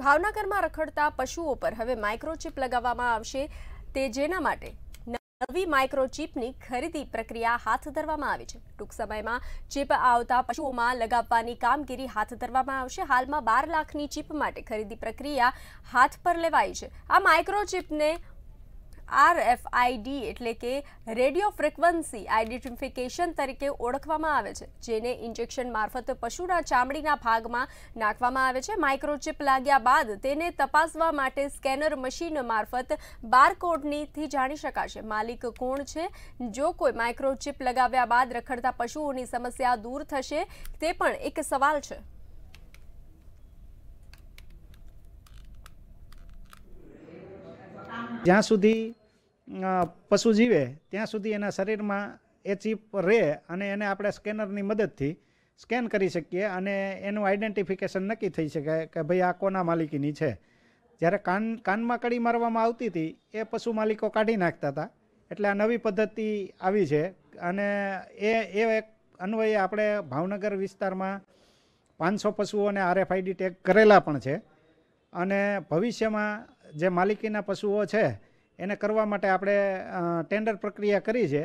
ભાવનગરમાં રખડતા પશુઓ પર હવે માઇક્રોચિપ લગાવવામાં આવશે તે જેના માટે નવી માઇક્રોચિપની ખરીદી પ્રક્રિયા હાથ ધરવામાં આવી છે ટૂંક સમયમાં ચિપ આવતા પશુઓમાં લગાવવાની કામગીરી હાથ ધરવામાં આવશે હાલમાં બાર લાખની ચિપ માટે ખરીદી પ્રક્રિયા હાથ પર લેવાઈ છે આ માઇક્રોચિપને આરએફઆઈડી એટલે કે રેડિયો ફ્રિકવન્સી આઇડેન્ટિફિકેશન તરીકે ઓળખવામાં આવે છે જેને ઇન્જેક્શન મારફત પશુના ચામડીના ભાગમાં નાખવામાં આવે છે માઇક્રોચિપ લાગ્યા બાદ તેને તપાસવા માટે સ્કેનર મશીન મારફત બારકોડનીથી જાણી શકાશે માલિક કોણ છે જો કોઈ માઇક્રોચિપ લગાવ્યા બાદ રખડતા પશુઓની સમસ્યા દૂર થશે તે પણ એક સવાલ છે જ્યાં સુધી પશુ જીવે ત્યાં સુધી એના શરીરમાં એ ચીપ રહે અને એને આપણે સ્કેનરની મદદથી સ્કેન કરી શકીએ અને એનું આઇડેન્ટિફિકેશન નક્કી થઈ શકે કે ભાઈ આ કોના માલિકીની છે જ્યારે કાન કાનમાં કડી મારવામાં આવતી હતી એ પશુ માલિકો કાઢી નાખતા હતા એટલે આ નવી પદ્ધતિ આવી છે અને એ એ એક અન્વયે આપણે ભાવનગર વિસ્તારમાં પાંચસો પશુઓને આરએફઆઈડી ટેગ કરેલા પણ છે અને ભવિષ્યમાં જે માલિકીના પશુઓ છે એને કરવા માટે આપણે ટેન્ડર પ્રક્રિયા કરી છે